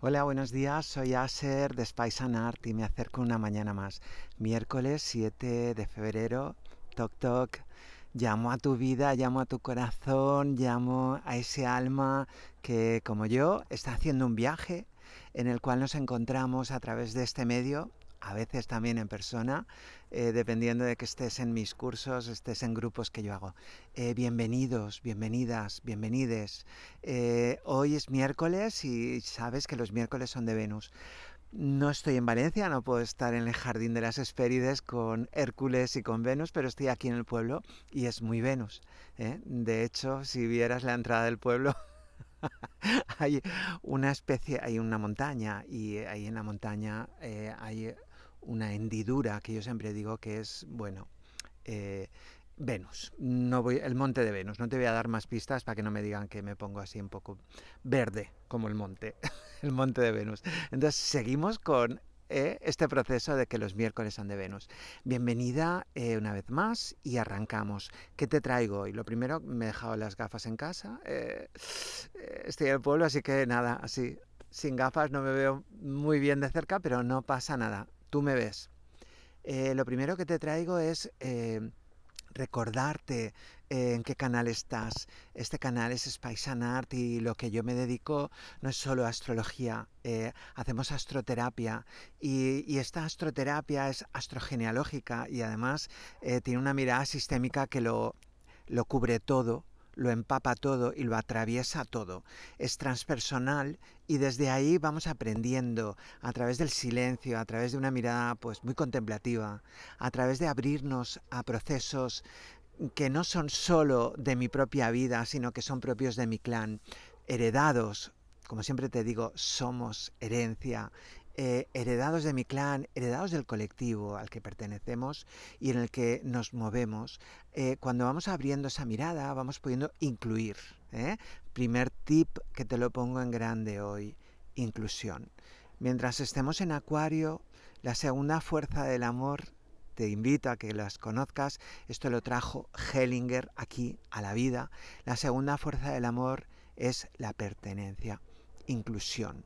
Hola, buenos días. Soy Aser de Spice and Art y me acerco una mañana más. Miércoles 7 de febrero. Toc toc. Llamo a tu vida, llamo a tu corazón, llamo a ese alma que, como yo, está haciendo un viaje en el cual nos encontramos a través de este medio a veces también en persona, eh, dependiendo de que estés en mis cursos, estés en grupos que yo hago. Eh, bienvenidos, bienvenidas, bienvenides. Eh, hoy es miércoles y sabes que los miércoles son de Venus. No estoy en Valencia, no puedo estar en el Jardín de las Hespérides con Hércules y con Venus, pero estoy aquí en el pueblo y es muy Venus. De hecho, si vieras la entrada del pueblo, hay una especie, hay una montaña y ahí en la montaña hay una hendidura que yo siempre digo que es, bueno, eh, Venus, no voy, el monte de Venus, no te voy a dar más pistas para que no me digan que me pongo así un poco verde como el monte, el monte de Venus. Entonces seguimos con eh, este proceso de que los miércoles son de Venus. Bienvenida eh, una vez más y arrancamos. ¿Qué te traigo hoy? Lo primero, me he dejado las gafas en casa, estoy en el pueblo, así que nada, así, sin gafas no me veo muy bien de cerca, pero no pasa nada tú me ves. Eh, lo primero que te traigo es eh, recordarte eh, en qué canal estás. Este canal es Spice and Art y lo que yo me dedico no es solo astrología, hacemos astroterapia y, esta astroterapia es astrogenealógica y además tiene una mirada sistémica que lo, lo cubre todo lo empapa todo y lo atraviesa todo. Es transpersonal y desde ahí vamos aprendiendo a través del silencio, a través de una mirada pues muy contemplativa, a través de abrirnos a procesos que no son solo de mi propia vida, sino que son propios de mi clan, heredados como siempre te digo, somos herencia eh, heredados de mi clan, heredados del colectivo al que pertenecemos y en el que nos movemos, eh, cuando vamos abriendo esa mirada vamos pudiendo incluir. ¿eh? Primer tip que te lo pongo en grande hoy, inclusión. Mientras estemos en Acuario, la segunda fuerza del amor te invito a que las conozcas. Esto lo trajo Hellinger aquí a la vida. La segunda fuerza del amor es la pertenencia, inclusión.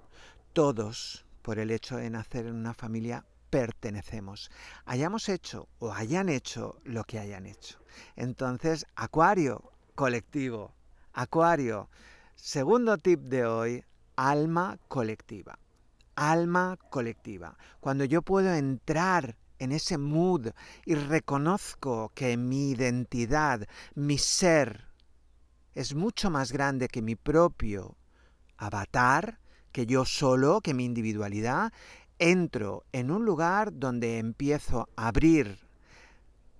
Todos por el hecho de nacer en una familia pertenecemos. Hayamos hecho o hayan hecho lo que hayan hecho. Entonces, Acuario, colectivo. Acuario, segundo tip de hoy, alma colectiva. Alma colectiva. Cuando yo puedo entrar en ese mood y reconozco que mi identidad, mi ser, es mucho más grande que mi propio avatar, que yo solo, que mi individualidad, entro en un lugar donde empiezo a abrir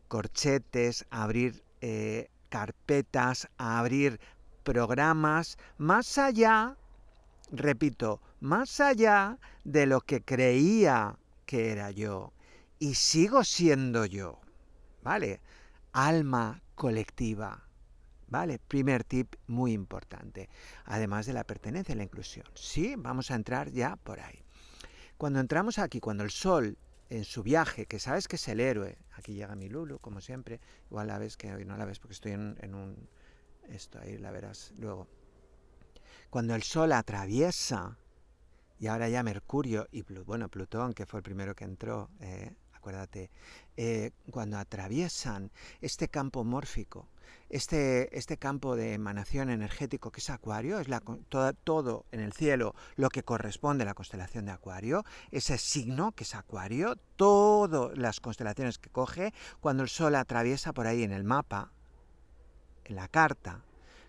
corchetes, a abrir eh, carpetas, a abrir programas, más allá, repito, más allá de lo que creía que era yo. Y sigo siendo yo, ¿vale? Alma colectiva. ¿Vale? Primer tip muy importante. Además de la pertenencia y la inclusión. Sí, vamos a entrar ya por ahí. Cuando entramos aquí, cuando el sol en su viaje, que sabes que es el héroe, aquí llega mi Lulu, como siempre, igual la ves que hoy no la ves porque estoy en, un... Esto ahí la verás luego. Cuando el sol atraviesa, y ahora ya Mercurio y Plutón, bueno, Plutón, que fue el primero que entró, eh, acuérdate, eh, cuando atraviesan este campo mórfico, este, este, campo de emanación energético que es Acuario, es todo, todo en el cielo lo que corresponde a la constelación de Acuario, ese signo que es Acuario, todas las constelaciones que coge, cuando el Sol atraviesa por ahí en el mapa, en la carta,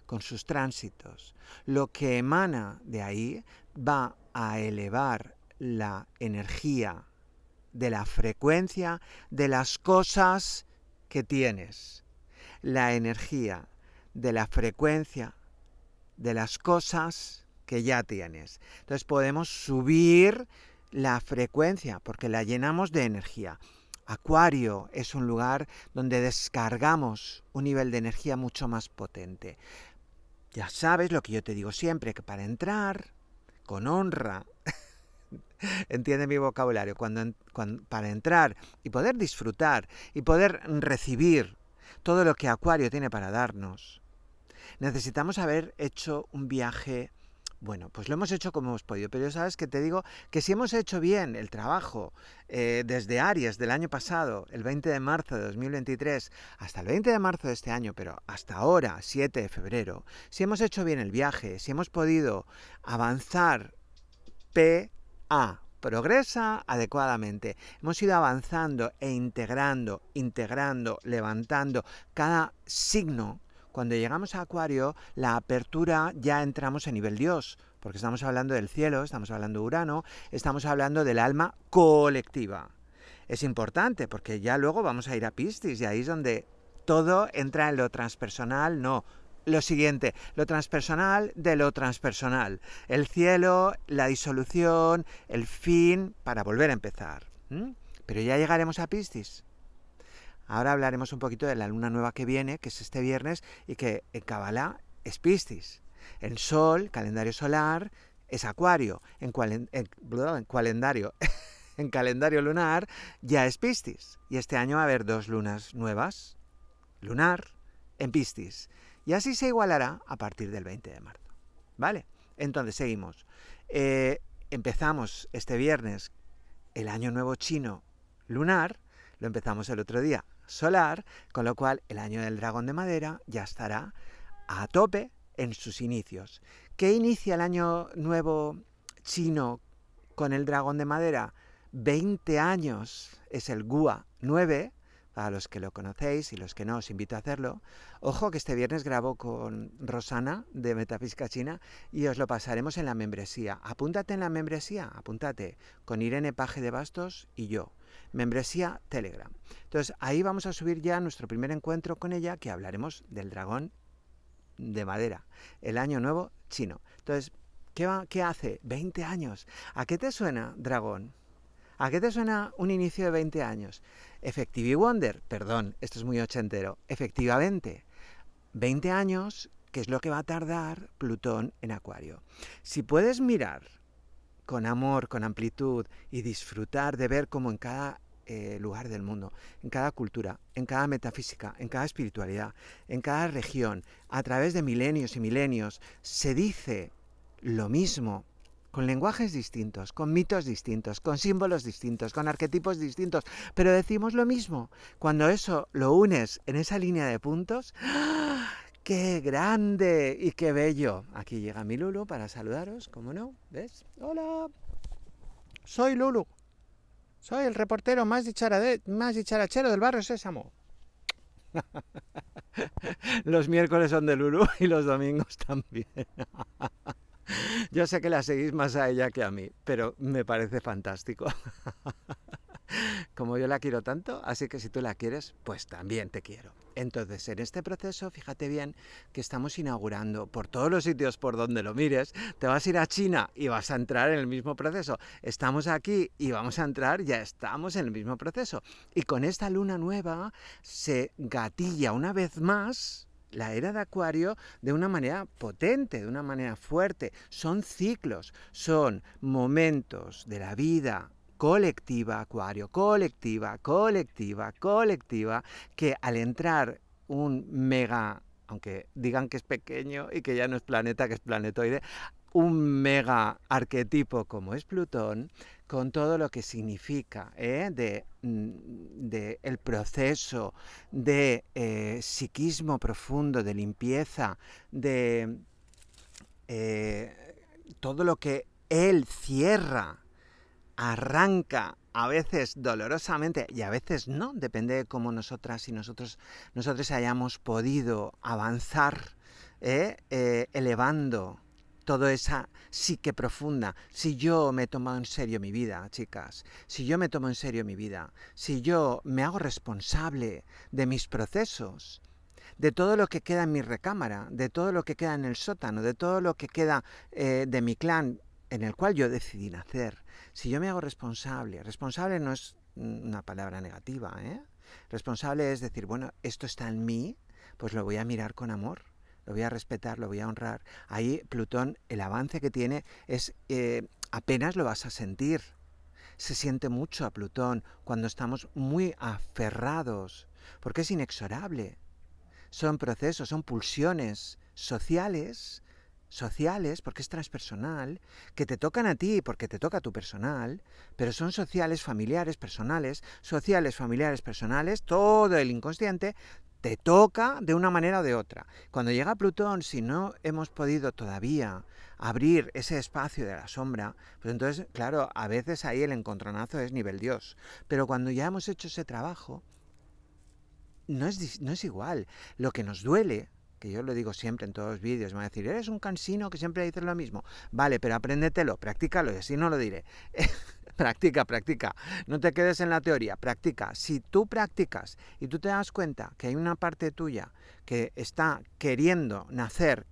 con sus tránsitos, lo que emana de ahí va a elevar la energía de la frecuencia de las cosas que tienes. La energía de la frecuencia de las cosas que ya tienes. Entonces podemos subir la frecuencia porque la llenamos de energía. Acuario es un lugar donde descargamos un nivel de energía mucho más potente. Ya sabes lo que yo te digo siempre, que para entrar con honra entiende mi vocabulario, cuando, para entrar y poder disfrutar y poder recibir todo lo que Acuario tiene para darnos, necesitamos haber hecho un viaje. Bueno, pues lo hemos hecho como hemos podido, pero sabes que te digo que si hemos hecho bien el trabajo eh, desde Aries del año pasado, el 20 de marzo de 2023, hasta el 20 de marzo de este año, pero hasta ahora, 7 de febrero, si hemos hecho bien el viaje, si hemos podido avanzar P progresa adecuadamente. Hemos ido avanzando e integrando, integrando, levantando cada signo. Cuando llegamos a Acuario, la apertura ya entramos a nivel Dios, porque estamos hablando del cielo, estamos hablando de Urano, estamos hablando del alma colectiva. Es importante porque ya luego vamos a ir a Piscis y ahí es donde todo entra en lo transpersonal, no, lo siguiente, lo transpersonal de lo transpersonal, el cielo, la disolución, el fin para volver a empezar. Pero ya llegaremos a Piscis. Ahora hablaremos un poquito de la luna nueva que viene, que es este viernes, y que en Kabbalah es Piscis. En Sol, calendario solar, es Acuario. En, calendario, en calendario lunar, ya es Piscis. Y este año va a haber dos lunas nuevas, lunar, en Piscis y así se igualará a partir del 20 de marzo. ¿Vale? Entonces seguimos. Eh, empezamos este viernes el año nuevo chino lunar, lo empezamos el otro día solar, con lo cual el año del dragón de madera ya estará a tope en sus inicios. ¿Qué inicia el año nuevo chino con el dragón de madera? 20 años es el Gua 9 a los que lo conocéis y los que no os invito a hacerlo. Ojo que este viernes grabo con Rosana de Metafísica China y os lo pasaremos en la membresía. Apúntate en la membresía, apúntate con Irene Paje de Bastos y yo. Membresía Telegram. Entonces ahí vamos a subir ya nuestro primer encuentro con ella que hablaremos del dragón de madera, el año nuevo chino. Entonces, ¿qué, va, qué hace? 20 años. ¿A qué te suena dragón? ¿A qué te suena un inicio de 20 años? Effective Wonder, perdón, esto es muy ochentero. Efectivamente, 20 años, que es lo que va a tardar Plutón en Acuario. Si puedes mirar con amor, con amplitud y disfrutar de ver cómo en cada eh, lugar del mundo, en cada cultura, en cada metafísica, en cada espiritualidad, en cada región, a través de milenios y milenios, se dice lo mismo con lenguajes distintos, con mitos distintos, con símbolos distintos, con arquetipos distintos, pero decimos lo mismo. Cuando eso lo unes en esa línea de puntos, ¡ah! ¡qué grande y qué bello! Aquí llega mi Lulu para saludaros, como no, ¿ves? ¡Hola! Soy Lulu. Soy el reportero más, más dicharachero del barrio Sésamo. los miércoles son de Lulu y los domingos también. Yo sé que la seguís más a ella que a mí, pero me parece fantástico. Como yo la quiero tanto, así que si tú la quieres, pues también te quiero. Entonces, en este proceso, fíjate bien que estamos inaugurando por todos los sitios por donde lo mires. Te vas a ir a China y vas a entrar en el mismo proceso. Estamos aquí y vamos a entrar, ya estamos en el mismo proceso. Y con esta luna nueva se gatilla una vez más la era de Acuario de una manera potente, de una manera fuerte. Son ciclos, son momentos de la vida colectiva, Acuario, colectiva, colectiva, colectiva, que al entrar un mega aunque digan que es pequeño y que ya no es planeta, que es planetoide, un mega arquetipo como es Plutón, con todo lo que significa ¿eh? de, mm, el proceso de eh, psiquismo profundo, de limpieza, de eh, todo lo que él cierra, arranca, a veces dolorosamente y a veces no, depende de cómo nosotras y nosotros, nosotros hayamos podido avanzar, ¿eh? elevando toda esa psique profunda, si yo me tomo en serio mi vida, chicas, si yo me tomo en serio mi vida, si yo me hago responsable de mis procesos, de todo lo que queda en mi recámara, de todo lo que queda en el sótano, de todo lo que queda eh, de mi clan en el cual yo decidí nacer, si yo me hago responsable, responsable no es una palabra negativa, ¿eh? responsable es decir, bueno, esto está en mí, pues lo voy a mirar con amor lo voy a respetar, lo voy a honrar. Ahí Plutón, el avance que tiene es eh, apenas lo vas a sentir. Se siente mucho a Plutón cuando estamos muy aferrados, porque es inexorable. Son procesos, son pulsiones sociales sociales, porque es transpersonal, que te tocan a ti, porque te toca a tu personal, pero son sociales, familiares, personales, sociales, familiares, personales, todo el inconsciente te toca de una manera o de otra. Cuando llega Plutón, si no hemos podido todavía abrir ese espacio de la sombra, pues entonces, claro, a veces ahí el encontronazo es nivel Dios, pero cuando ya hemos hecho ese trabajo, no es, no es igual. Lo que nos duele que yo lo digo siempre en todos los vídeos, me van a decir, eres un cansino que siempre dices lo mismo. Vale, pero apréndetelo, practícalo y así no lo diré. practica, practica. No te quedes en la teoría, practica. Si tú practicas y tú te das cuenta que hay una parte tuya que está queriendo nacer,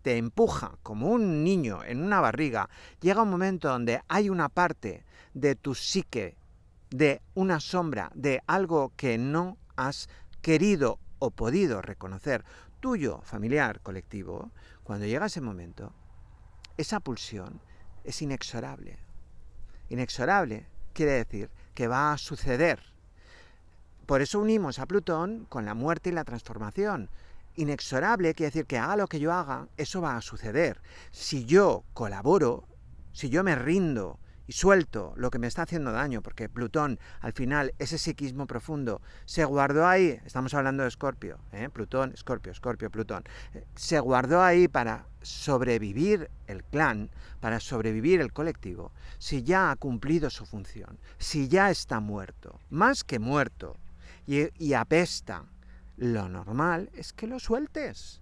te empuja como un niño en una barriga, llega un momento donde hay una parte de tu psique, de una sombra, de algo que no has querido o podido reconocer tuyo, familiar, colectivo, cuando llega ese momento, esa pulsión es inexorable. Inexorable quiere decir que va a suceder. Por eso unimos a Plutón con la muerte y la transformación. Inexorable quiere decir que haga lo que yo haga, eso va a suceder. Si yo colaboro, si yo me rindo, y suelto lo que me está haciendo daño, porque Plutón, al final, ese psiquismo profundo, se guardó ahí, estamos hablando de Escorpio, ¿eh? Plutón, Escorpio, Escorpio, Plutón, eh, se guardó ahí para sobrevivir el clan, para sobrevivir el colectivo, si ya ha cumplido su función, si ya está muerto, más que muerto, y, y apesta, lo normal es que lo sueltes.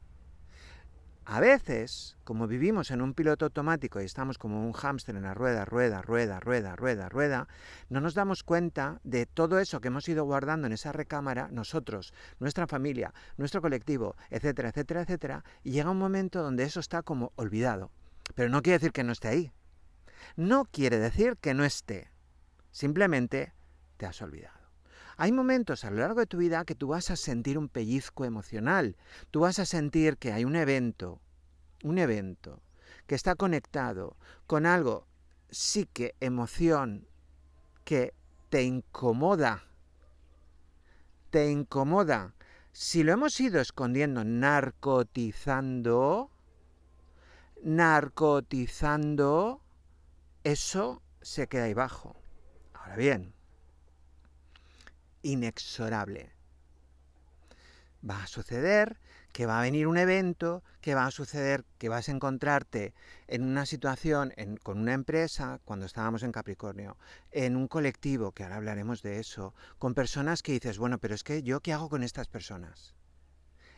A veces, como vivimos en un piloto automático y estamos como un hámster en la rueda, rueda, rueda, rueda, rueda, rueda, no nos damos cuenta de todo eso que hemos ido guardando en esa recámara nosotros, nuestra familia, nuestro colectivo, etcétera, etcétera, etcétera, y llega un momento donde eso está como olvidado. Pero no quiere decir que no esté ahí. No quiere decir que no esté. Simplemente te has olvidado. Hay momentos a lo largo de tu vida que tú vas a sentir un pellizco emocional, tú vas a sentir que hay un evento, un evento que está conectado con algo, Sí, que emoción, que te incomoda, te incomoda. Si lo hemos ido escondiendo, narcotizando, narcotizando, eso se queda ahí bajo. Ahora bien, inexorable. Va a suceder que va a venir un evento, que va a suceder que vas a encontrarte en una situación con una empresa, cuando estábamos en Capricornio, en un colectivo, que ahora hablaremos de eso, con personas que dices, bueno, pero es que yo qué hago con estas personas?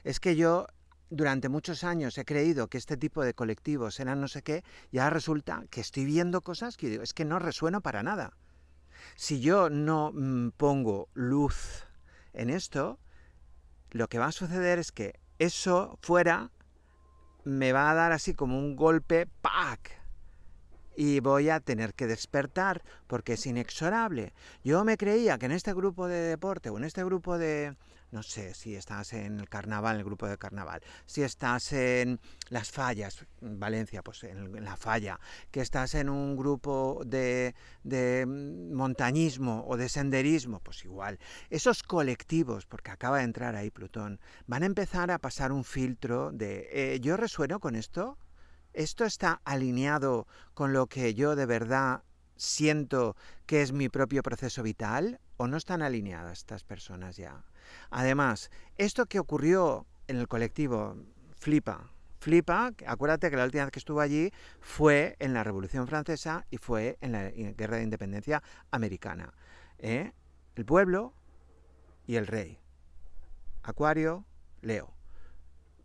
Es que yo durante muchos años he creído que este tipo de colectivos eran no sé qué, y ahora resulta que estoy viendo cosas que es que no resueno para nada. Si yo no mm, pongo luz en esto, lo que va a suceder es que eso fuera me va a dar así como un golpe, pack y voy a tener que despertar porque es inexorable. Yo me creía que en este grupo de deporte o en este grupo de, no sé, si estás en el carnaval, el grupo de carnaval, si estás en las fallas, Valencia, pues en, la falla, que estás en un grupo de, de montañismo o de senderismo, pues igual. Esos colectivos, porque acaba de entrar ahí Plutón, van a empezar a pasar un filtro de, eh, ¿yo resueno con esto? ¿Esto está alineado con lo que yo de verdad siento que es mi propio proceso vital? ¿O no están alineadas estas personas ya? Además, esto que ocurrió en el colectivo flipa. Flipa, acuérdate que la última vez que estuvo allí fue en la Revolución Francesa y fue en la Guerra de Independencia Americana. ¿eh? El pueblo y el rey. Acuario, Leo.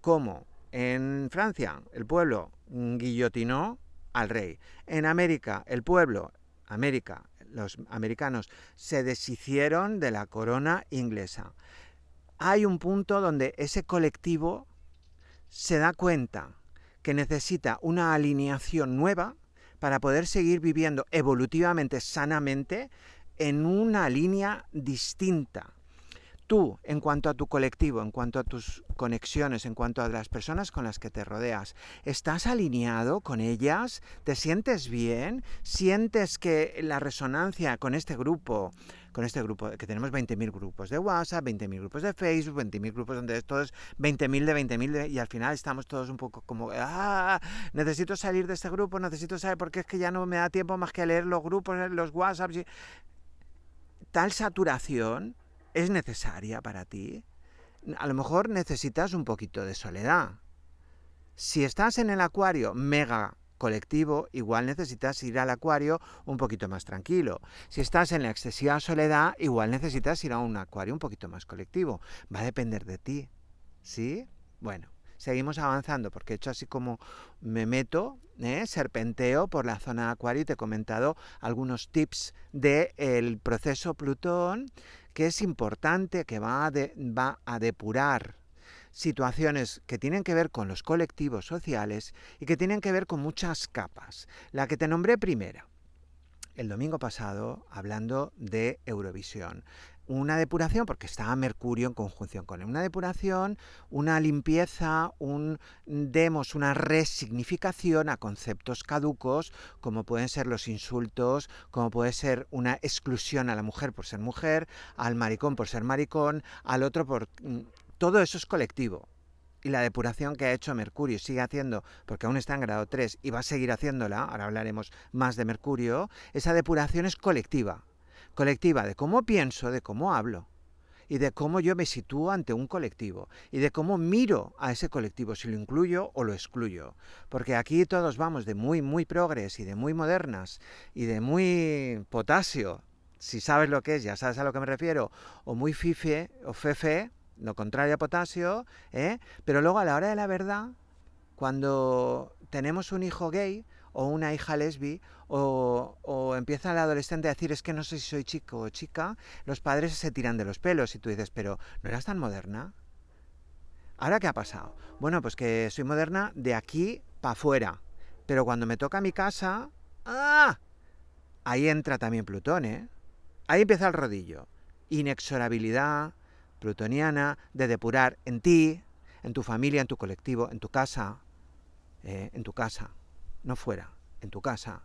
¿Cómo en Francia, el pueblo guillotinó al rey. En América, el pueblo, América, los americanos se deshicieron de la corona inglesa. Hay un punto donde ese colectivo se da cuenta que necesita una alineación nueva para poder seguir viviendo evolutivamente, sanamente, en una línea distinta tú en cuanto a tu colectivo, en cuanto a tus conexiones, en cuanto a las personas con las que te rodeas, ¿estás alineado con ellas? ¿Te sientes bien? ¿Sientes que la resonancia con este grupo, con este grupo, que tenemos 20.000 grupos de WhatsApp, 20.000 grupos de Facebook, 20.000 grupos donde todos, 20.000 de 20.000 y al final estamos todos un poco como, ah, necesito salir de este grupo, necesito saber, porque es que ya no me da tiempo más que leer los grupos, los WhatsApps, tal saturación es necesaria para ti. A lo mejor necesitas un poquito de soledad. Si estás en el acuario mega colectivo, igual necesitas ir al acuario un poquito más tranquilo. Si estás en la excesiva soledad, igual necesitas ir a un acuario un poquito más colectivo. Va a depender de ti. ¿Sí? Bueno, seguimos avanzando porque he hecho así como me meto, ¿eh? serpenteo por la zona de acuario y te he comentado algunos tips del proceso Plutón que es importante, que va a, va a depurar situaciones que tienen que ver con los colectivos sociales y que tienen que ver con muchas capas. La que te nombré primera, el domingo pasado hablando de Eurovisión una depuración, porque está Mercurio en conjunción con él, una depuración, una limpieza, un demos, una resignificación a conceptos caducos, como pueden ser los insultos, como puede ser una exclusión a la mujer por ser mujer, al maricón por ser maricón, al otro por... Mm, todo eso es colectivo. Y la depuración que ha hecho Mercurio sigue haciendo, porque aún está en grado 3 y va a seguir haciéndola, ahora hablaremos más de Mercurio, esa depuración es colectiva, colectiva de cómo pienso, de cómo hablo y de cómo yo me sitúo ante un colectivo y de cómo miro a ese colectivo, si lo incluyo o lo excluyo. Porque aquí todos vamos de muy, muy progres y de muy modernas y de muy potasio, si sabes lo que es, ya sabes a lo que me refiero, o muy fife o fefe, lo contrario a potasio, ¿eh? pero luego a la hora de la verdad, cuando tenemos un hijo gay, o una hija lesbi o, empieza la adolescente a decir es que no sé si soy chico o chica, los padres se tiran de los pelos y tú dices, pero ¿no eras tan moderna? ¿Ahora qué ha pasado? Bueno, pues que soy moderna de aquí para afuera. Pero cuando me toca mi casa... ¡Ah! Ahí entra también Plutón, ¿eh? Ahí empieza el rodillo. Inexorabilidad plutoniana de depurar en ti, en tu familia, en tu colectivo, en tu casa. ¿eh? en tu casa no fuera, en tu casa.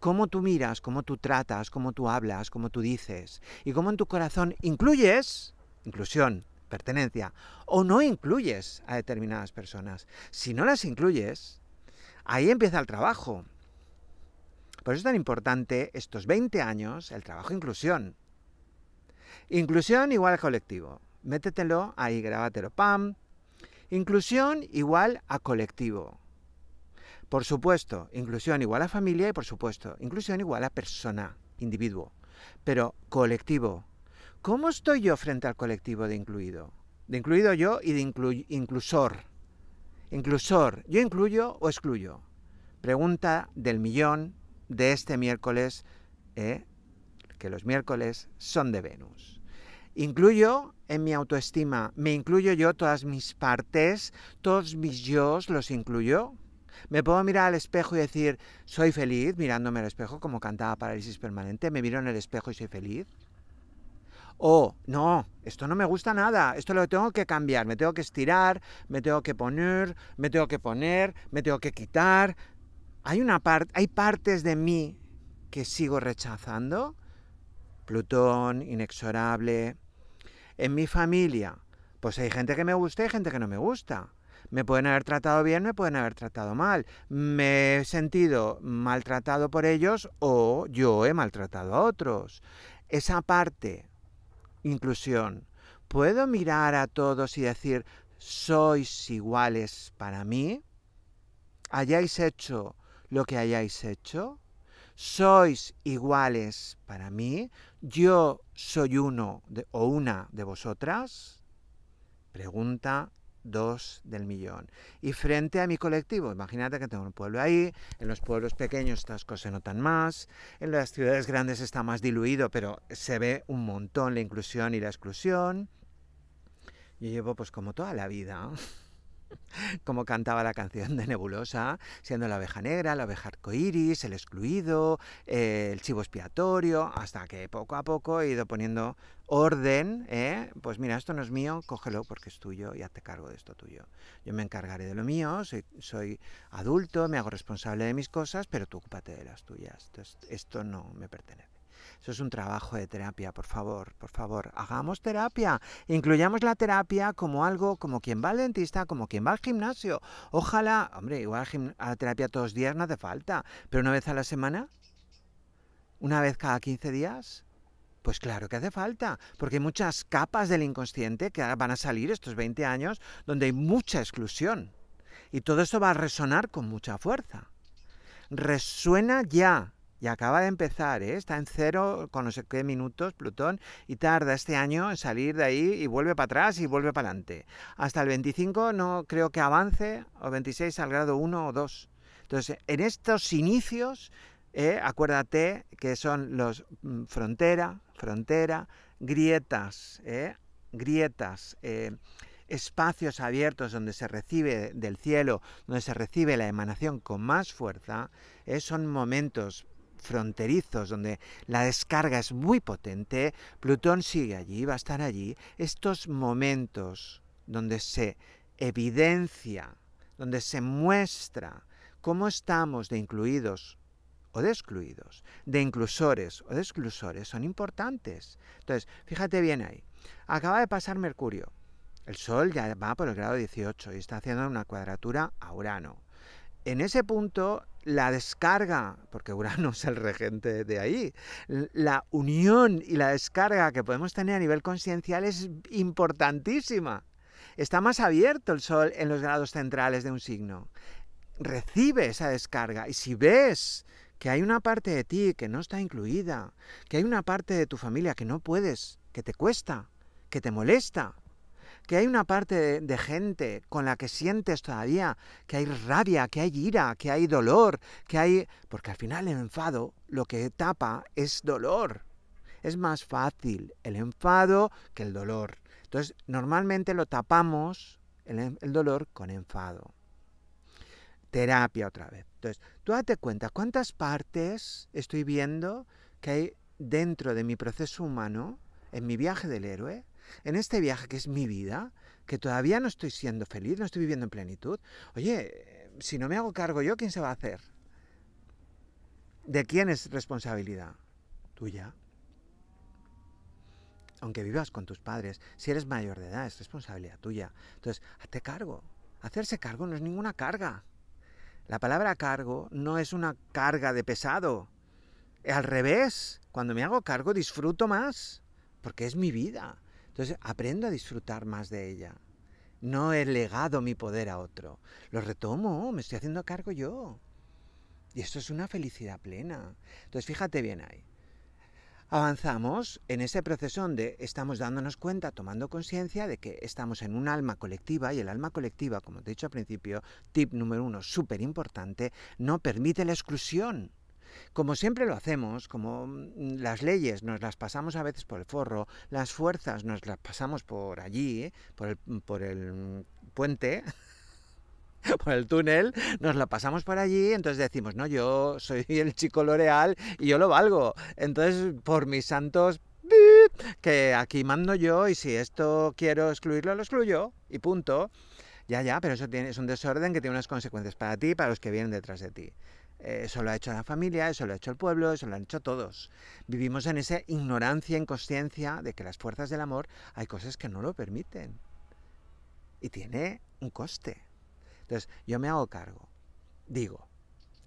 Cómo tú miras, cómo tú tratas, cómo tú hablas, cómo tú dices y cómo en tu corazón incluyes inclusión, pertenencia, o no incluyes a determinadas personas. Si no las incluyes, ahí empieza el trabajo. Por eso es tan importante estos 20 años, el trabajo inclusión. Inclusión igual a colectivo. Métetelo ahí, grábatelo, pam. Inclusión igual a colectivo. Por supuesto, inclusión igual a familia y por supuesto, inclusión igual a persona, individuo. Pero colectivo. ¿Cómo estoy yo frente al colectivo de incluido? De incluido yo y de inclusor. Inclusor, ¿yo incluyo o excluyo? Pregunta del millón de este miércoles, ¿eh? que los miércoles son de Venus. Incluyo en mi autoestima, me incluyo yo todas mis partes, todos mis yo los incluyo. Me puedo mirar al espejo y decir, soy feliz mirándome al espejo, como cantaba Parálisis Permanente, me miro en el espejo y soy feliz. O, no, esto no me gusta nada, esto lo tengo que cambiar, me tengo que estirar, me tengo que poner, me tengo que poner, me tengo que quitar. Hay, una hay partes de mí que sigo rechazando. Plutón, inexorable. En mi familia, pues hay gente que me gusta y gente que no me gusta. Me pueden haber tratado bien, me pueden haber tratado mal. Me he sentido maltratado por ellos o yo he maltratado a otros. Esa parte, inclusión. ¿Puedo mirar a todos y decir, sois iguales para mí? ¿Hayáis hecho lo que hayáis hecho? sois iguales para mí, yo soy uno de, o una de vosotras? Pregunta dos del millón. Y frente a mi colectivo, imagínate que tengo un pueblo ahí, en los pueblos pequeños estas cosas se notan más, en las ciudades grandes está más diluido, pero se ve un montón la inclusión y la exclusión. Yo llevo pues como toda la vida como cantaba la canción de Nebulosa, siendo la abeja negra, la abeja arcoíris, el excluido, eh, el chivo expiatorio, hasta que poco a poco he ido poniendo orden, ¿eh? pues mira, esto no es mío, cógelo porque es tuyo y hazte cargo de esto tuyo. Yo me encargaré de lo mío, soy, soy adulto, me hago responsable de mis cosas, pero tú ocúpate de las tuyas. esto no me pertenece. Eso es un trabajo de terapia, por favor, por favor, hagamos terapia, incluyamos la terapia como algo, como quien va al dentista, como quien va al gimnasio. Ojalá, hombre, igual a la terapia todos los días no hace falta, pero una vez a la semana, una vez cada 15 días. Pues claro que hace falta, porque hay muchas capas del inconsciente que van a salir estos 20 años donde hay mucha exclusión. Y todo eso va a resonar con mucha fuerza. Resuena ya, y acaba de empezar, ¿eh? está en cero con no sé qué minutos Plutón y tarda este año en salir de ahí y vuelve para atrás y vuelve para adelante. Hasta el 25 no creo que avance, o 26 al grado 1 o 2. Entonces, en estos inicios, ¿eh? acuérdate que son los mm, frontera, frontera, grietas, ¿eh? grietas, espacios abiertos donde se recibe del cielo, donde se recibe la emanación con más fuerza, son momentos fronterizos donde la descarga es muy potente, Plutón sigue allí, va a estar allí. Estos momentos donde se evidencia, donde se muestra cómo estamos de incluidos o de excluidos, de inclusores o de exclusores, son importantes. Entonces, fíjate bien ahí. Acaba de pasar Mercurio. El Sol ya va por el grado 18 y está haciendo una cuadratura a Urano en ese punto la descarga, porque Urano es el regente de ahí, la unión y la descarga que podemos tener a nivel consciencial es importantísima. Está más abierto el Sol en los grados centrales de un signo. Recibe esa descarga y si ves que hay una parte de ti que no está incluida, que hay una parte de tu familia que no puedes, que te cuesta, que te molesta, que hay una parte de, gente con la que sientes todavía que hay rabia, que hay ira, que hay dolor, que hay... Porque al final el enfado lo que tapa es dolor. Es más fácil el enfado que el dolor. Entonces, normalmente lo tapamos, el, el dolor, con enfado. Terapia otra vez. Entonces, tú date cuenta cuántas partes estoy viendo que hay dentro de mi proceso humano, en mi viaje del héroe, en este viaje que es mi vida, que todavía no estoy siendo feliz, no estoy viviendo en plenitud, oye, si no me hago cargo yo, ¿quién se va a hacer? ¿De quién es responsabilidad? Tuya. Aunque vivas con tus padres, si eres mayor de edad, es responsabilidad tuya. Entonces, hazte cargo. Hacerse cargo no es ninguna carga. La palabra cargo no es una carga de pesado. Al revés, cuando me hago cargo disfruto más, porque es mi vida. Entonces, aprendo a disfrutar más de ella. No he legado mi poder a otro. Lo retomo, me estoy haciendo cargo yo. Y esto es una felicidad plena. Entonces, fíjate bien ahí. Avanzamos en ese proceso donde estamos dándonos cuenta, tomando conciencia de que estamos en un alma colectiva y el alma colectiva, como te he dicho al principio, tip número uno, súper importante, no permite la exclusión. Como siempre lo hacemos, como mm, las leyes nos las pasamos a veces por el forro, las fuerzas nos las pasamos por allí, ¿eh? por el, mm, mm, puente, por el túnel, nos la pasamos por allí, entonces decimos, no, yo soy el chico L'Oreal y yo lo valgo. Entonces, por mis santos, que aquí mando yo y si esto quiero excluirlo, lo excluyo y punto. Ya, ya, pero eso tiene, es un desorden que tiene unas consecuencias para ti y para los que vienen detrás de ti. Eso lo ha hecho la familia, eso lo ha hecho el pueblo, eso lo han hecho todos. Vivimos en esa ignorancia, inconsciencia de que las fuerzas del amor hay cosas que no lo permiten. Y tiene un coste. Entonces, yo me hago cargo. Digo,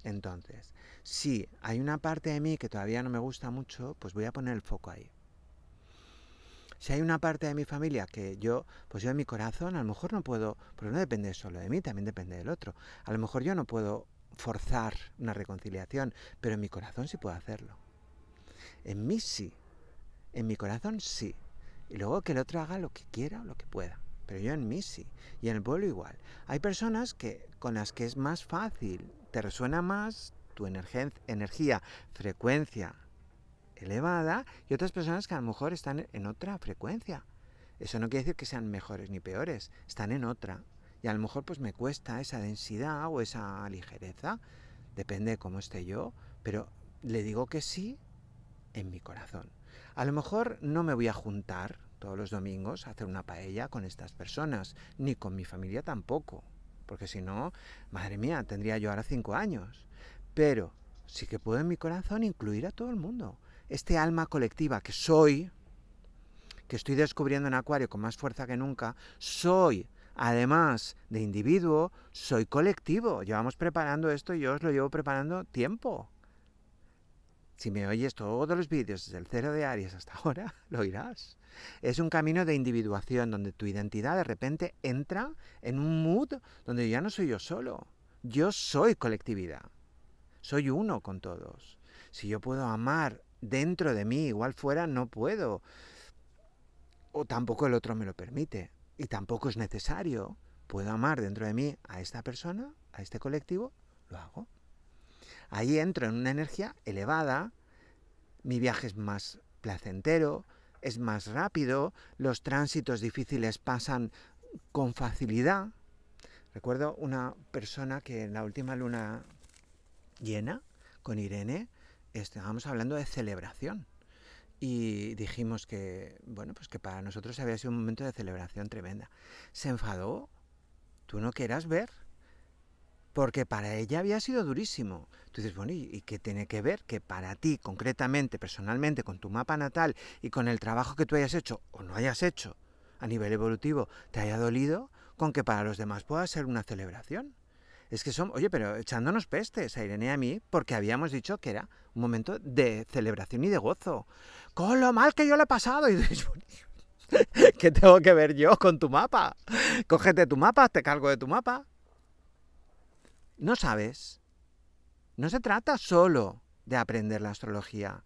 entonces, si hay una parte de mí que todavía no me gusta mucho, pues voy a poner el foco ahí. Si hay una parte de mi familia que yo, pues yo en mi corazón a lo mejor no puedo, porque no depende solo de mí, también depende del otro. A lo mejor yo no puedo forzar una reconciliación, pero en mi corazón sí puedo hacerlo. En mí sí, en mi corazón sí. Y luego que el otro haga lo que quiera o lo que pueda. Pero yo en mí sí. Y en el pueblo igual. Hay personas que, con las que es más fácil, te resuena más tu energía, frecuencia elevada, y otras personas que a lo mejor están en otra frecuencia. Eso no quiere decir que sean mejores ni peores, están en otra y a lo mejor pues me cuesta esa densidad o esa ligereza, depende de cómo esté yo, pero le digo que sí en mi corazón. A lo mejor no me voy a juntar todos los domingos a hacer una paella con estas personas, ni con mi familia tampoco, porque si no, madre mía, tendría yo ahora cinco años. Pero sí que puedo en mi corazón incluir a todo el mundo. Este alma colectiva que soy, que estoy descubriendo en Acuario con más fuerza que nunca, soy Además de individuo, soy colectivo. Llevamos preparando esto, y yo os lo llevo preparando tiempo. Si me oyes todos los vídeos desde el cero de Aries hasta ahora, lo oirás. Es un camino de individuación donde tu identidad de repente entra en un mood donde ya no soy yo solo. Yo soy colectividad. Soy uno con todos. Si yo puedo amar dentro de mí, igual fuera no puedo. O tampoco el otro me lo permite y tampoco es necesario, puedo amar dentro de mí a esta persona, a este colectivo, lo hago. Ahí entro en una energía elevada, mi viaje es más placentero, es más rápido, los tránsitos difíciles pasan con facilidad. Recuerdo una persona que en la última luna llena, con Irene, estábamos hablando de celebración y dijimos que, bueno, pues que para nosotros había sido un momento de celebración tremenda. Se enfadó, tú no quieras ver, porque para ella había sido durísimo. Tú dices, bueno, ¿y, qué tiene que ver que para ti, concretamente, personalmente, con tu mapa natal y con el trabajo que tú hayas hecho o no hayas hecho a nivel evolutivo, te haya dolido con que para los demás pueda ser una celebración? Es que son, oye, pero echándonos pestes a Irene y a mí, porque habíamos dicho que era un momento de celebración y de gozo. Con lo mal que yo le he pasado. Y dices, ¿qué tengo que ver yo con tu mapa? Cógete tu mapa, te cargo de tu mapa. No sabes. No se trata solo de aprender la astrología.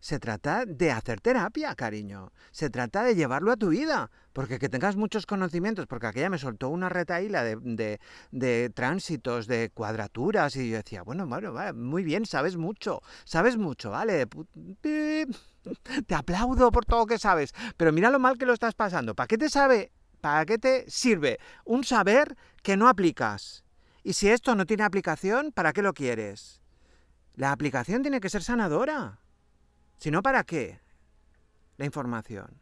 Se trata de hacer terapia, cariño. Se trata de llevarlo a tu vida. Porque que tengas muchos conocimientos, porque aquella me soltó una retaíla de, de, de tránsitos, de cuadraturas, y yo decía, bueno, bueno, muy bien, sabes mucho, sabes mucho, vale. Te aplaudo por todo que sabes, pero mira lo mal que lo estás pasando. ¿Para qué te sabe? ¿Para qué te sirve un saber que no aplicas? Y si esto no tiene aplicación, ¿para qué lo quieres? La aplicación tiene que ser sanadora. Si no, ¿para qué la información?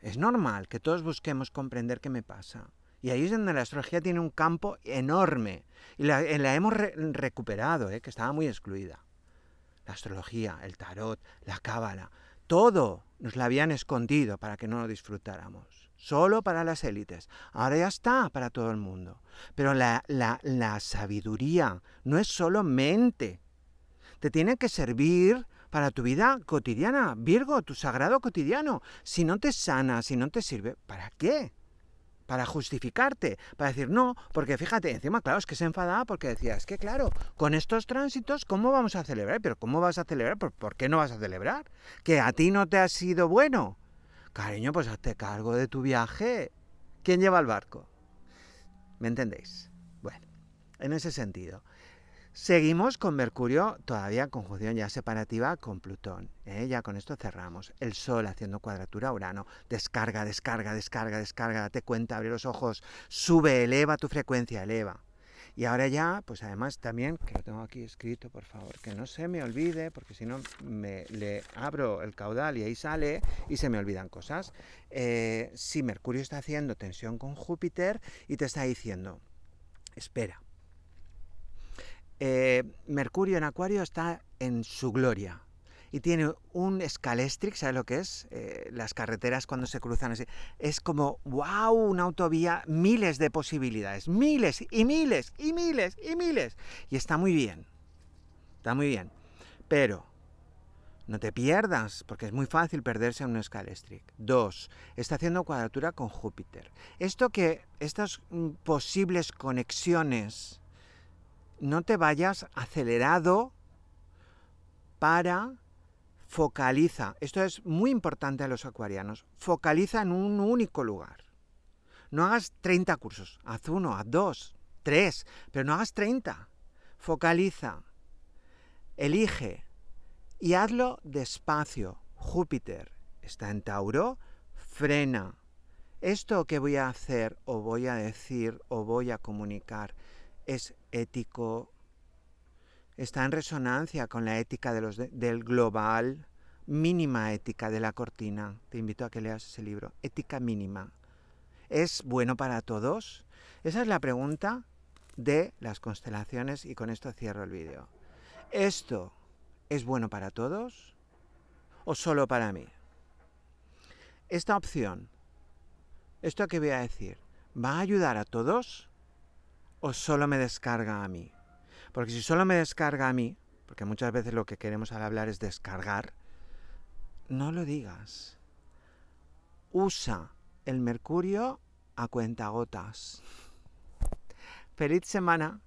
Es normal que todos busquemos comprender qué me pasa. Y ahí es donde la astrología tiene un campo enorme. Y la, eh, hemos recuperado, ¿eh? que estaba muy excluida. La astrología, el tarot, la cábala, todo nos la habían escondido para que no lo disfrutáramos. Solo para las élites. Ahora ya está para todo el mundo. Pero la, la sabiduría no es solo mente. Te tiene que servir para tu vida cotidiana, Virgo, tu sagrado cotidiano. Si no te sana, si no te sirve, ¿para qué? Para justificarte, para decir no, porque fíjate, encima, claro, es que se enfadaba porque decía, es que claro, con estos tránsitos, ¿cómo vamos a celebrar? Pero ¿cómo vas a celebrar? Pues, ¿Por qué no vas a celebrar? Que a ti no te ha sido bueno. Cariño, pues hazte cargo de tu viaje. ¿Quién lleva el barco? ¿Me entendéis? Bueno, en ese sentido. Seguimos con Mercurio, todavía conjunción ya separativa con Plutón. ¿eh? Ya con esto cerramos. El Sol haciendo cuadratura a Urano. Descarga, descarga, descarga, descarga. Date cuenta, abre los ojos. Sube, eleva tu frecuencia, eleva. Y ahora ya, pues además también, que lo tengo aquí escrito, por favor, que no se me olvide, porque si no me le abro el caudal y ahí sale y se me olvidan cosas. Eh, si Mercurio está haciendo tensión con Júpiter y te está diciendo, espera, eh, Mercurio en Acuario está en su gloria y tiene un escalestric, ¿sabes lo que es? Eh, las carreteras cuando se cruzan así. Es como, wow, una autovía, miles de posibilidades, miles y miles y miles y miles. Y está muy bien, está muy bien. Pero no te pierdas, porque es muy fácil perderse en un escalestric. Dos, está haciendo cuadratura con Júpiter. Esto que, estas mm, posibles conexiones no te vayas acelerado para focaliza. Esto es muy importante a los acuarianos. Focaliza en un único lugar. No hagas 30 cursos, haz uno, haz dos, tres, pero no hagas 30. Focaliza, elige y hazlo despacio. Júpiter está en Tauro, frena. Esto que voy a hacer o voy a decir o voy a comunicar es ético, está en resonancia con la ética del global, mínima ética de la cortina. Te invito a que leas ese libro, Ética mínima. ¿Es bueno para todos? Esa es la pregunta de las constelaciones y con esto cierro el vídeo. ¿Esto es bueno para todos o solo para mí? Esta opción, esto que voy a decir, ¿va a ayudar a todos? o solo me descarga a mí. Porque si solo me descarga a mí, porque muchas veces lo que queremos al hablar es descargar, no lo digas. Usa el mercurio a cuentagotas. Feliz semana.